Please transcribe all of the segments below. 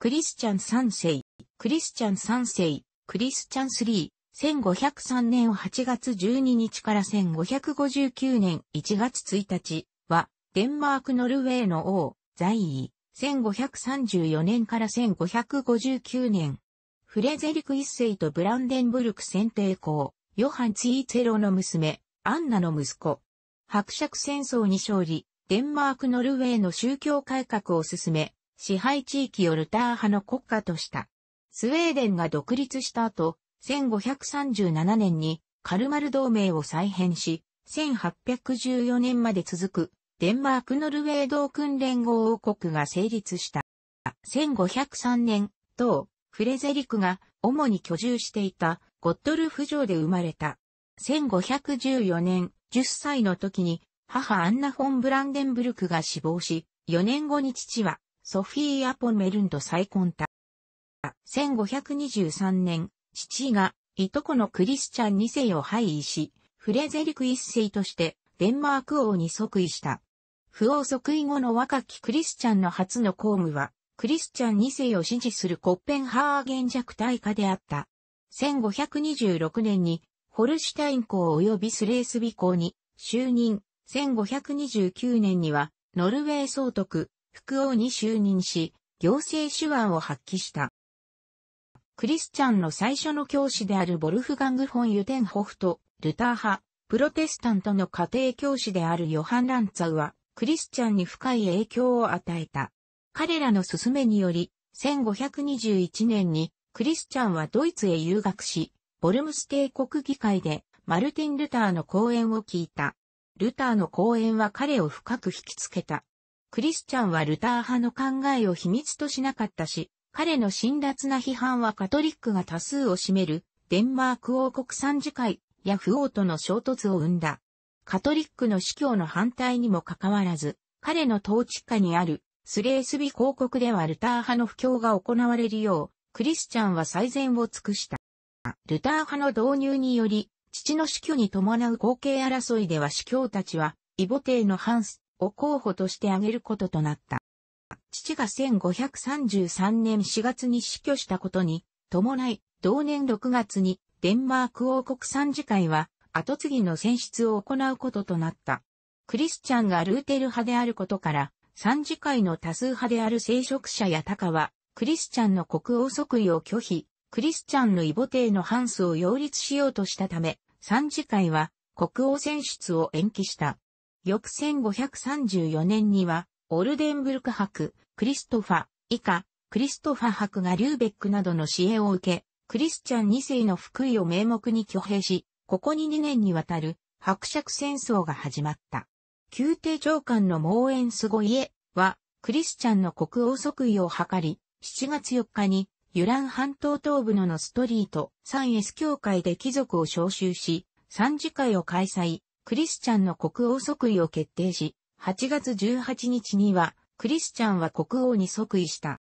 クリスチャン3世、クリスチャン3世、クリスチャン3、1503年8月12日から1559年1月1日は、デンマーク・ノルウェーの王、在位、1534年から1559年、フレゼリク一世とブランデンブルク選定校、ヨハン・ツィーツェロの娘、アンナの息子。白爵戦争に勝利、デンマーク・ノルウェーの宗教改革を進め、支配地域をルター派の国家とした。スウェーデンが独立した後、1537年にカルマル同盟を再編し、1814年まで続くデンマーク・ノルウェー同訓連合王国が成立した。1503年、当、フレゼリクが主に居住していたゴットルフ城で生まれた。1514年、10歳の時に母アンナ・フォン・ブランデンブルクが死亡し、4年後に父はソフィー・アポメルンと再婚た。1523年、父が、いとこのクリスチャン2世を廃位し、フレゼリク1世として、デンマーク王に即位した。不王即位後の若きクリスチャンの初の公務は、クリスチャン2世を支持するコッペンハーゲン弱体化であった。1526年に、ホルシュタイン公及びスレースビ公に就任。1529年には、ノルウェー総督、副王に就任し、行政手腕を発揮した。クリスチャンの最初の教師であるボルフガング・フォン・ユテンホフと、ルター派、プロテスタントの家庭教師であるヨハン・ランツァウは、クリスチャンに深い影響を与えた。彼らの勧めにより、1521年にクリスチャンはドイツへ留学し、ボルムス帝国議会でマルティン・ルターの講演を聞いた。ルターの講演は彼を深く引きつけた。クリスチャンはルター派の考えを秘密としなかったし、彼の辛辣な批判はカトリックが多数を占めるデンマーク王国参事会ヤフ王との衝突を生んだ。カトリックの司教の反対にもかかわらず、彼の統治下にあるスレースビ公国ではルター派の布教が行われるよう、クリスチャンは最善を尽くした。ルター派の導入により、父の死去に伴う後継争いでは司教たちは、異母帝のハンスを候補として挙げることとなった。父が1533年4月に死去したことに、伴い、同年6月にデンマーク王国参事会は後継ぎの選出を行うこととなった。クリスチャンがルーテル派であることから、参事会の多数派である聖職者やタカは、クリスチャンの国王即位を拒否、クリスチャンの異母帝のハンスを擁立しようとしたため、参事会は国王選出を延期した。翌1534年には、オルデンブルク博、クリストファ、以下、クリストファ博がリューベックなどの支援を受け、クリスチャン2世の福井を名目に挙兵し、ここに2年にわたる伯爵戦争が始まった。宮廷長官のモーエンスゴイエは、クリスチャンの国王即位を図り、7月4日に、ユラン半島東部のノストリート、サンエス教会で貴族を召集し、三次会を開催、クリスチャンの国王即位を決定し、8月18日には、クリスチャンは国王に即位した。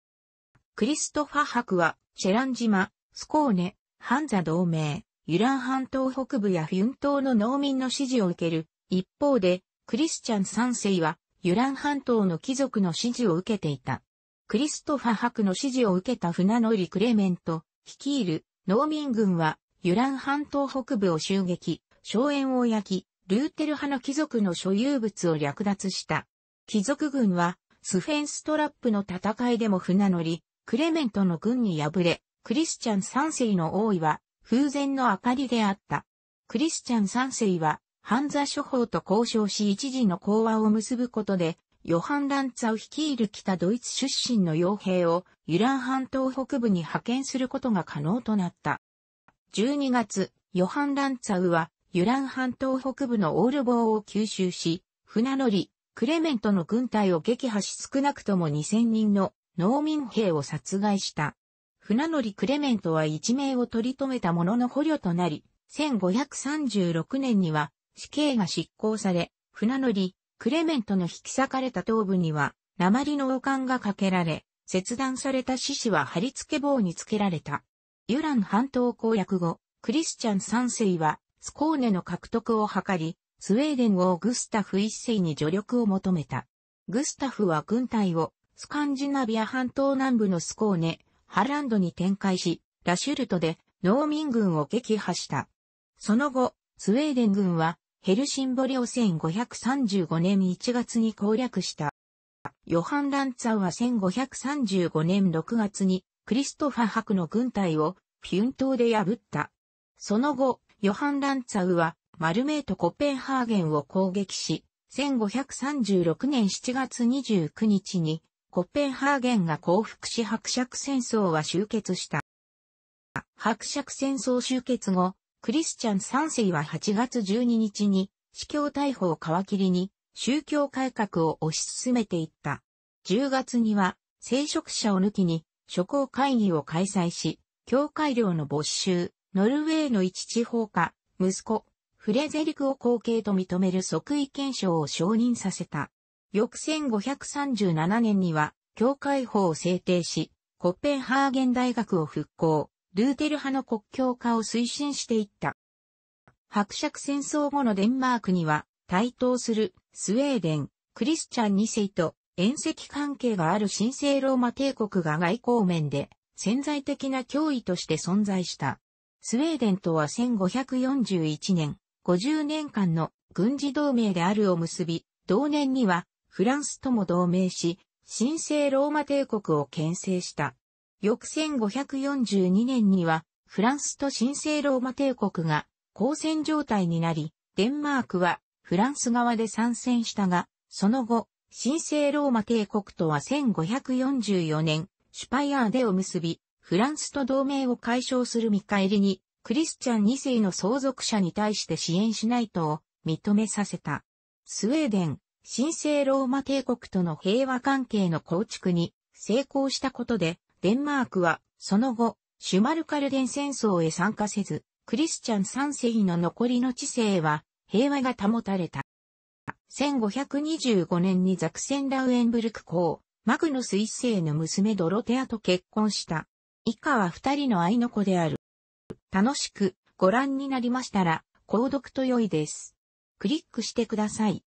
クリストファ博は、シェラン島、スコーネ、ハンザ同盟、ユラン半島北部やフィン島の農民の支持を受ける。一方で、クリスチャン三世は、ユラン半島の貴族の支持を受けていた。クリストファ博の支持を受けた船乗りクレメント、率いる農民軍は、ユラン半島北部を襲撃、荘園を焼き、ルーテル派の貴族の所有物を略奪した。貴族軍は、スフェンストラップの戦いでも船乗り、クレメントの軍に敗れ、クリスチャン3世の王位は、風前の明かりであった。クリスチャン3世は、ハンザ諸法と交渉し一時の講和を結ぶことで、ヨハン・ランツァを率いる北ドイツ出身の傭兵をユラン半島北部に派遣することが可能となった。12月、ヨハン・ランツァウはユラン半島北部のオールボーを吸収し、船乗り、クレメントの軍隊を撃破し少なくとも2000人の農民兵を殺害した。船乗りクレメントは一命を取り留めたものの捕虜となり、1536年には死刑が執行され、船乗り、クレメントの引き裂かれた頭部には、鉛の王冠がかけられ、切断された獅子は貼り付け棒につけられた。ユラン半島公約後、クリスチャン三世はスコーネの獲得を図り、スウェーデン王グスタフ一世に助力を求めた。グスタフは軍隊をスカンジナビア半島南部のスコーネ、ハランドに展開し、ラシュルトで農民軍を撃破した。その後、スウェーデン軍はヘルシンボリを1535年1月に攻略した。ヨハン・ランツァーは1535年6月にクリストファ博の軍隊をフィュン島で破った。その後、ヨハン・ランツァウは、マルメイト・コペンハーゲンを攻撃し、1536年7月29日に、コペンハーゲンが降伏し伯爵戦争は終結した。伯爵戦争終結後、クリスチャン3世は8月12日に、司教逮捕を皮切りに、宗教改革を推し進めていった。10月には、聖職者を抜きに、諸公会議を開催し、教会料の没収、ノルウェーの一地方家、息子、フレゼリクを後継と認める即位憲章を承認させた。翌1537年には、教会法を制定し、コッペンハーゲン大学を復興、ルーテル派の国境化を推進していった。伯爵戦争後のデンマークには、対等するスウェーデン、クリスチャン2世と遠赤関係がある神聖ローマ帝国が外交面で潜在的な脅威として存在した。スウェーデンとは1541年、50年間の軍事同盟であるを結び、同年にはフランスとも同盟し、神聖ローマ帝国を建成した。翌1542年には、フランスと神聖ローマ帝国が交戦状態になり、デンマークはフランス側で参戦したが、その後、神聖ローマ帝国とは1544年、シュパイアーデを結び、フランスと同盟を解消する見返りに、クリスチャン2世の相続者に対して支援しないと認めさせた。スウェーデン、神聖ローマ帝国との平和関係の構築に成功したことで、デンマークはその後、シュマルカルデン戦争へ参加せず、クリスチャン3世の残りの知性は平和が保たれた。1525年にザクセンラウエンブルク公、マグノス1世の娘ドロテアと結婚した。以下は二人の愛の子である。楽しくご覧になりましたら、購読と良いです。クリックしてください。